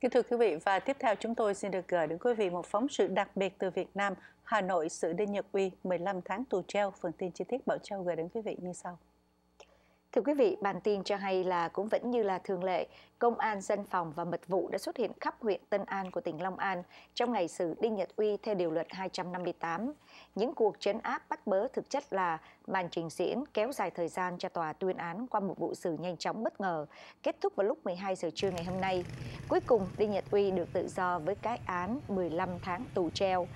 Kính thưa quý vị và tiếp theo chúng tôi xin được gửi đến quý vị một phóng sự đặc biệt từ Việt Nam, Hà Nội xử Đinh Nhật Uy 15 tháng tù treo. Phần tin chi tiết Bảo Châu gửi đến quý vị như sau. Thưa quý vị, bản tin cho hay là cũng vẫn như là thường lệ, công an dân phòng và mật vụ đã xuất hiện khắp huyện Tân An của tỉnh Long An trong ngày xử Đinh Nhật Uy theo điều luật 258. Những cuộc chấn áp bắt bớ thực chất là màn trình diễn kéo dài thời gian cho tòa tuyên án qua một vụ xử nhanh chóng bất ngờ, kết thúc vào lúc 12 giờ trưa ngày hôm nay. Cuối cùng, Đinh Nhật Uy được tự do với cái án 15 tháng tù treo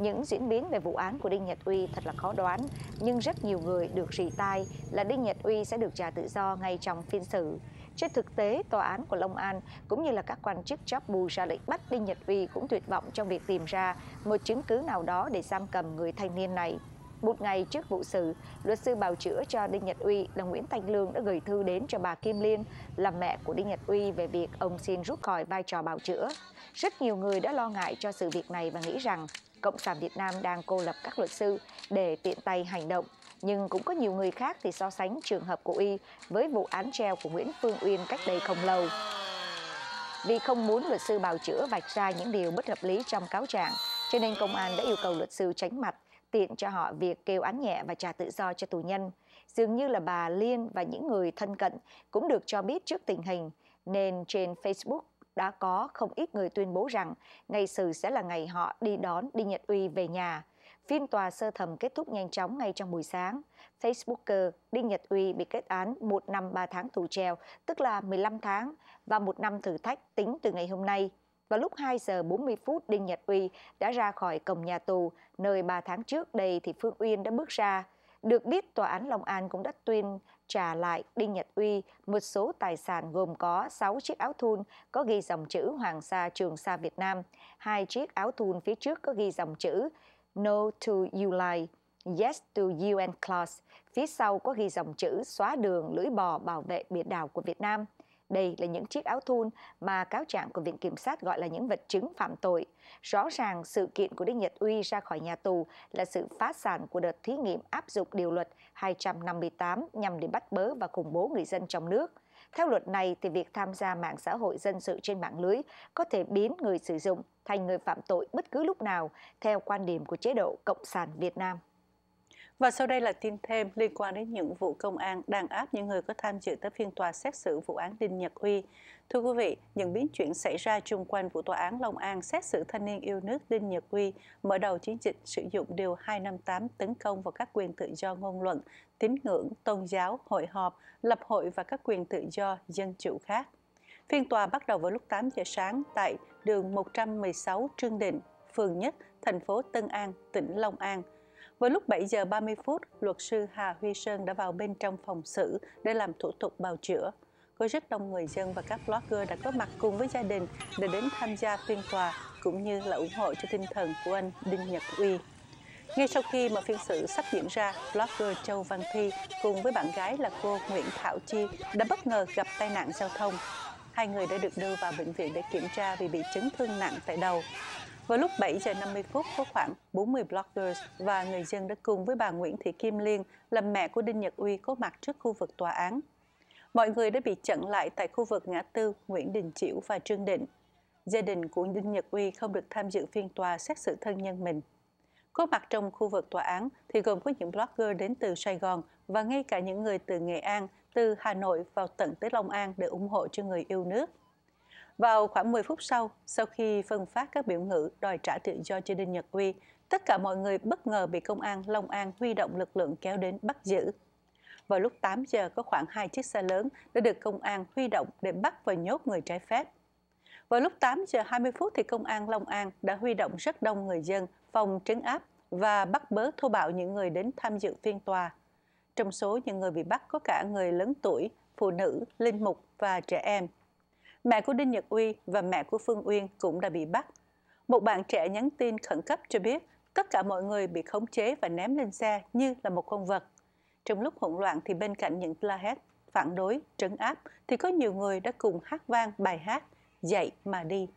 những diễn biến về vụ án của Đinh Nhật Uy thật là khó đoán, nhưng rất nhiều người được rỉ tai là Đinh Nhật Uy sẽ được trả tự do ngay trong phiên xử. Trên thực tế, tòa án của Long An cũng như là các quan chức chóp bù ra lệnh bắt Đinh Nhật Uy cũng tuyệt vọng trong việc tìm ra một chứng cứ nào đó để giam cầm người thanh niên này. Một ngày trước vụ xử, luật sư bào chữa cho Đinh Nhật Uy là Nguyễn Thanh Lương đã gửi thư đến cho bà Kim Liên là mẹ của Đinh Nhật Uy về việc ông xin rút khỏi vai trò bào chữa. Rất nhiều người đã lo ngại cho sự việc này và nghĩ rằng Cộng sản Việt Nam đang cô lập các luật sư để tiện tay hành động. Nhưng cũng có nhiều người khác thì so sánh trường hợp của Y với vụ án treo của Nguyễn Phương Uyên cách đây không lâu. Vì không muốn luật sư bào chữa vạch ra những điều bất hợp lý trong cáo trạng, cho nên công an đã yêu cầu luật sư tránh mặt, tiện cho họ việc kêu án nhẹ và trả tự do cho tù nhân. Dường như là bà Liên và những người thân cận cũng được cho biết trước tình hình, nên trên Facebook đã có không ít người tuyên bố rằng ngày xử sẽ là ngày họ đi đón Đinh Nhật Uy về nhà. Phiên tòa sơ thẩm kết thúc nhanh chóng ngay trong buổi sáng. Facebooker Đinh Nhật Uy bị kết án 1 năm 3 tháng tù treo, tức là 15 tháng, và một năm thử thách tính từ ngày hôm nay. Vào lúc 2 giờ 40 phút, Đinh Nhật Uy đã ra khỏi cổng nhà tù, nơi 3 tháng trước đây thì Phương Uyên đã bước ra. Được biết, Tòa án Long An cũng đã tuyên trả lại Đinh Nhật Uy một số tài sản gồm có 6 chiếc áo thun có ghi dòng chữ Hoàng Sa Trường Sa Việt Nam, hai chiếc áo thun phía trước có ghi dòng chữ No to You Lie, Yes to UN Clause, phía sau có ghi dòng chữ xóa đường lưỡi bò bảo vệ biển đảo của Việt Nam. Đây là những chiếc áo thun mà cáo trạng của Viện Kiểm sát gọi là những vật chứng phạm tội. Rõ ràng sự kiện của Đinh Nhật Uy ra khỏi nhà tù là sự phá sản của đợt thí nghiệm áp dụng điều luật 258 nhằm để bắt bớ và khủng bố người dân trong nước. Theo luật này thì việc tham gia mạng xã hội dân sự trên mạng lưới có thể biến người sử dụng thành người phạm tội bất cứ lúc nào theo quan điểm của chế độ Cộng sản Việt Nam. Và sau đây là tin thêm liên quan đến những vụ công an đàn áp những người có tham dự tới phiên tòa xét xử vụ án Đinh Nhật Huy. Thưa quý vị, những biến chuyển xảy ra chung quanh vụ tòa án Long An xét xử thanh niên yêu nước Đinh Nhật Huy mở đầu chiến dịch sử dụng Điều 258 tấn công vào các quyền tự do ngôn luận, tín ngưỡng, tôn giáo, hội họp, lập hội và các quyền tự do dân chủ khác. Phiên tòa bắt đầu vào lúc 8 giờ sáng tại đường 116 Trương Định, phường Nhất, thành phố Tân An, tỉnh Long An – với lúc 7 giờ 30 phút, luật sư Hà Huy Sơn đã vào bên trong phòng xử để làm thủ tục bào chữa. Có rất đông người dân và các blogger đã có mặt cùng với gia đình để đến tham gia phiên tòa cũng như là ủng hộ cho tinh thần của anh Đinh Nhật Uy. Ngay sau khi mà phiên xử sắp diễn ra, blogger Châu Văn Thi cùng với bạn gái là cô Nguyễn Thảo Chi đã bất ngờ gặp tai nạn giao thông. Hai người đã được đưa vào bệnh viện để kiểm tra vì bị chấn thương nặng tại đầu. Vào lúc 7 giờ 50 phút có khoảng 40 bloggers và người dân đã cùng với bà Nguyễn Thị Kim Liên là mẹ của Đinh Nhật Uy có mặt trước khu vực tòa án. Mọi người đã bị chặn lại tại khu vực ngã tư Nguyễn Đình Chiểu và Trương Định. Gia đình của Đinh Nhật Uy không được tham dự phiên tòa xét xử thân nhân mình. Có mặt trong khu vực tòa án thì gồm có những blogger đến từ Sài Gòn và ngay cả những người từ Nghệ An, từ Hà Nội vào tận tới Long An để ủng hộ cho người yêu nước. Vào khoảng 10 phút sau, sau khi phân phát các biểu ngữ đòi trả tự do cho Đinh Nhật Uy, tất cả mọi người bất ngờ bị công an Long An huy động lực lượng kéo đến bắt giữ. Vào lúc 8 giờ có khoảng 2 chiếc xe lớn đã được công an huy động để bắt và nhốt người trái phép. Vào lúc 8 giờ 20 phút thì công an Long An đã huy động rất đông người dân phòng trấn áp và bắt bớ thô bạo những người đến tham dự phiên tòa. Trong số những người bị bắt có cả người lớn tuổi, phụ nữ, linh mục và trẻ em – mẹ của Đinh Nhật Uy và mẹ của Phương Uyên cũng đã bị bắt. Một bạn trẻ nhắn tin khẩn cấp cho biết tất cả mọi người bị khống chế và ném lên xe như là một con vật. Trong lúc hỗn loạn thì bên cạnh những la hét, phản đối, trấn áp thì có nhiều người đã cùng hát vang bài hát Dậy mà đi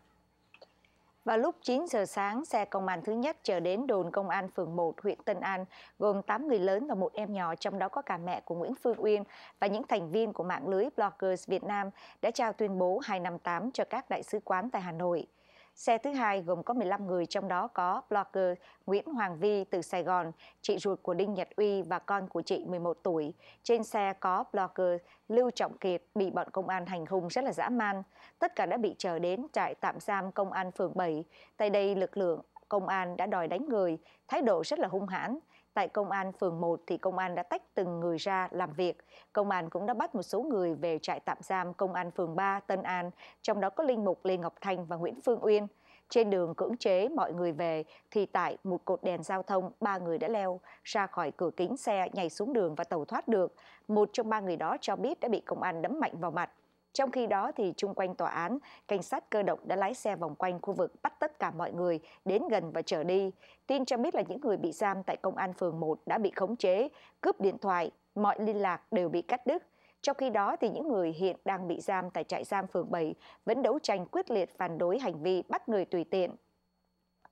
vào lúc 9 giờ sáng, xe công an thứ nhất chờ đến đồn công an phường 1 huyện Tân An gồm 8 người lớn và một em nhỏ, trong đó có cả mẹ của Nguyễn Phương Uyên và những thành viên của mạng lưới Bloggers Việt Nam đã trao tuyên bố 258 cho các đại sứ quán tại Hà Nội. Xe thứ hai gồm có 15 người, trong đó có blogger Nguyễn Hoàng Vi từ Sài Gòn, chị ruột của Đinh Nhật Uy và con của chị 11 tuổi. Trên xe có blogger Lưu Trọng Kiệt bị bọn công an hành hung rất là dã man. Tất cả đã bị chờ đến trại tạm giam công an phường 7. Tại đây, lực lượng công an đã đòi đánh người, thái độ rất là hung hãn. Tại công an phường 1 thì công an đã tách từng người ra làm việc. Công an cũng đã bắt một số người về trại tạm giam công an phường 3 Tân An, trong đó có Linh Mục Lê Ngọc Thanh và Nguyễn Phương Uyên. Trên đường cưỡng chế mọi người về thì tại một cột đèn giao thông ba người đã leo ra khỏi cửa kính xe nhảy xuống đường và tàu thoát được. Một trong ba người đó cho biết đã bị công an đấm mạnh vào mặt. Trong khi đó thì chung quanh tòa án, cảnh sát cơ động đã lái xe vòng quanh khu vực bắt tất cả mọi người đến gần và trở đi. Tin cho biết là những người bị giam tại công an phường 1 đã bị khống chế, cướp điện thoại, mọi liên lạc đều bị cắt đứt. Trong khi đó thì những người hiện đang bị giam tại trại giam phường 7 vẫn đấu tranh quyết liệt phản đối hành vi bắt người tùy tiện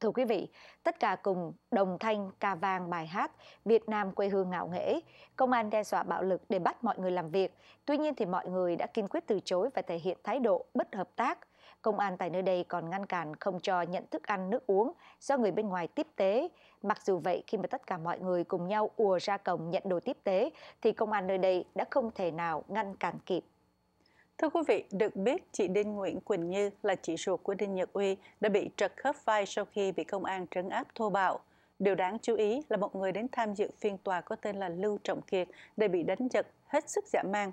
thưa quý vị, tất cả cùng đồng thanh ca vang bài hát Việt Nam quê hương ngạo nghễ. Công an đe dọa bạo lực để bắt mọi người làm việc. Tuy nhiên thì mọi người đã kiên quyết từ chối và thể hiện thái độ bất hợp tác. Công an tại nơi đây còn ngăn cản không cho nhận thức ăn nước uống do người bên ngoài tiếp tế. Mặc dù vậy khi mà tất cả mọi người cùng nhau ùa ra cổng nhận đồ tiếp tế thì công an nơi đây đã không thể nào ngăn cản kịp. Thưa quý vị, được biết chị Đinh Nguyễn Quỳnh Như là chị ruột của Đinh Nhật Uy đã bị trật khớp vai sau khi bị công an trấn áp thô bạo. Điều đáng chú ý là một người đến tham dự phiên tòa có tên là Lưu Trọng Kiệt đã bị đánh giật hết sức dã man.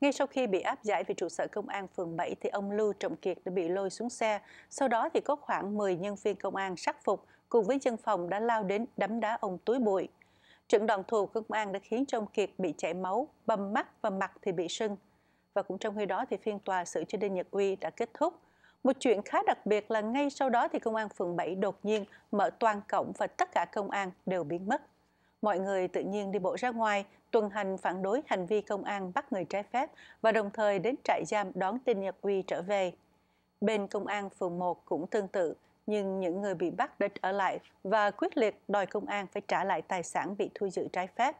Ngay sau khi bị áp giải về trụ sở công an phường 7 thì ông Lưu Trọng Kiệt đã bị lôi xuống xe. Sau đó thì có khoảng 10 nhân viên công an sắc phục cùng với dân phòng đã lao đến đấm đá ông túi bụi. Trận đòn thù công an đã khiến cho ông Kiệt bị chảy máu, bầm mắt và mặt thì bị sưng và cũng trong khi đó thì phiên tòa xử cho Đinh Nhật Uy đã kết thúc. Một chuyện khá đặc biệt là ngay sau đó thì công an phường 7 đột nhiên mở toàn cổng và tất cả công an đều biến mất. Mọi người tự nhiên đi bộ ra ngoài, tuần hành phản đối hành vi công an bắt người trái phép và đồng thời đến trại giam đón Đinh Nhật Uy trở về. Bên công an phường 1 cũng tương tự, nhưng những người bị bắt đã ở lại và quyết liệt đòi công an phải trả lại tài sản bị thu giữ trái phép.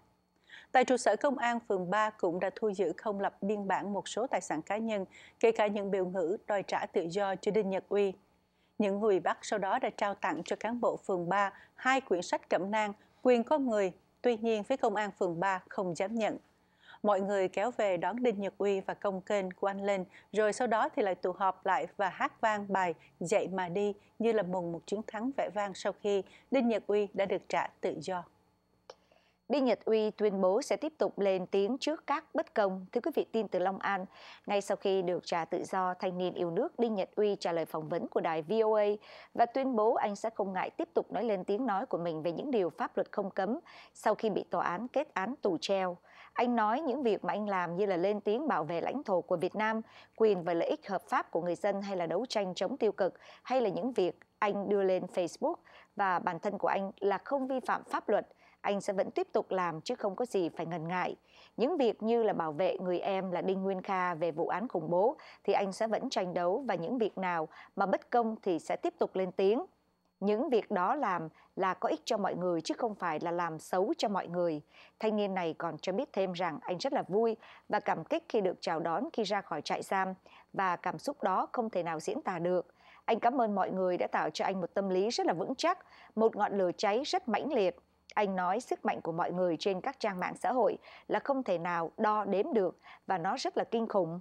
Tại trụ sở công an phường 3 cũng đã thu giữ không lập biên bản một số tài sản cá nhân, kể cả những biểu ngữ đòi trả tự do cho Đinh Nhật Uy. Những người bắt sau đó đã trao tặng cho cán bộ phường 3 hai quyển sách cẩm nang quyền con người, tuy nhiên phía công an phường 3 không dám nhận. Mọi người kéo về đón Đinh Nhật Uy và công kênh của anh lên, rồi sau đó thì lại tụ họp lại và hát vang bài Dậy mà đi như là mừng một chiến thắng vẻ vang sau khi Đinh Nhật Uy đã được trả tự do. Đinh Nhật Uy tuyên bố sẽ tiếp tục lên tiếng trước các bất công. Thưa quý vị, tin từ Long An, ngay sau khi được trả tự do, thanh niên yêu nước Đinh Nhật Uy trả lời phỏng vấn của đài VOA và tuyên bố anh sẽ không ngại tiếp tục nói lên tiếng nói của mình về những điều pháp luật không cấm sau khi bị tòa án kết án tù treo. Anh nói những việc mà anh làm như là lên tiếng bảo vệ lãnh thổ của Việt Nam, quyền và lợi ích hợp pháp của người dân hay là đấu tranh chống tiêu cực hay là những việc anh đưa lên Facebook và bản thân của anh là không vi phạm pháp luật – anh sẽ vẫn tiếp tục làm chứ không có gì phải ngần ngại. Những việc như là bảo vệ người em là Đinh Nguyên Kha về vụ án khủng bố thì anh sẽ vẫn tranh đấu và những việc nào mà bất công thì sẽ tiếp tục lên tiếng. Những việc đó làm là có ích cho mọi người chứ không phải là làm xấu cho mọi người. Thanh niên này còn cho biết thêm rằng anh rất là vui và cảm kích khi được chào đón khi ra khỏi trại giam và cảm xúc đó không thể nào diễn tả được. Anh cảm ơn mọi người đã tạo cho anh một tâm lý rất là vững chắc, một ngọn lửa cháy rất mãnh liệt anh nói sức mạnh của mọi người trên các trang mạng xã hội là không thể nào đo đếm được và nó rất là kinh khủng.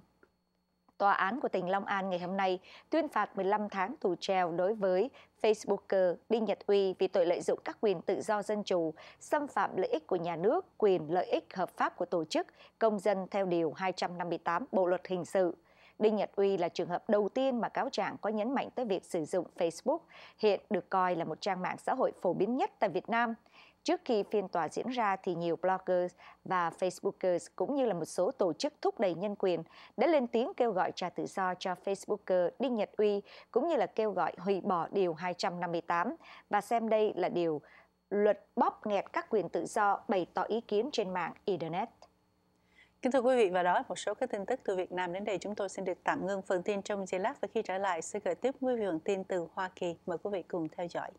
Tòa án của tỉnh Long An ngày hôm nay tuyên phạt 15 tháng tù treo đối với Facebooker Đinh Nhật Uy vì tội lợi dụng các quyền tự do dân chủ, xâm phạm lợi ích của nhà nước, quyền lợi ích hợp pháp của tổ chức, công dân theo Điều 258 Bộ Luật Hình sự. Đinh Nhật Uy là trường hợp đầu tiên mà cáo trạng có nhấn mạnh tới việc sử dụng Facebook, hiện được coi là một trang mạng xã hội phổ biến nhất tại Việt Nam. Trước khi phiên tòa diễn ra thì nhiều bloggers và Facebookers cũng như là một số tổ chức thúc đẩy nhân quyền đã lên tiếng kêu gọi trả tự do cho Facebooker Đinh Nhật Uy cũng như là kêu gọi hủy bỏ Điều 258 và xem đây là điều luật bóp nghẹt các quyền tự do bày tỏ ý kiến trên mạng Internet. Kính thưa quý vị và đó là một số các tin tức từ Việt Nam đến đây chúng tôi xin được tạm ngưng phần tin trong giây lát và khi trở lại sẽ gửi tiếp quý vị phần tin từ Hoa Kỳ. Mời quý vị cùng theo dõi.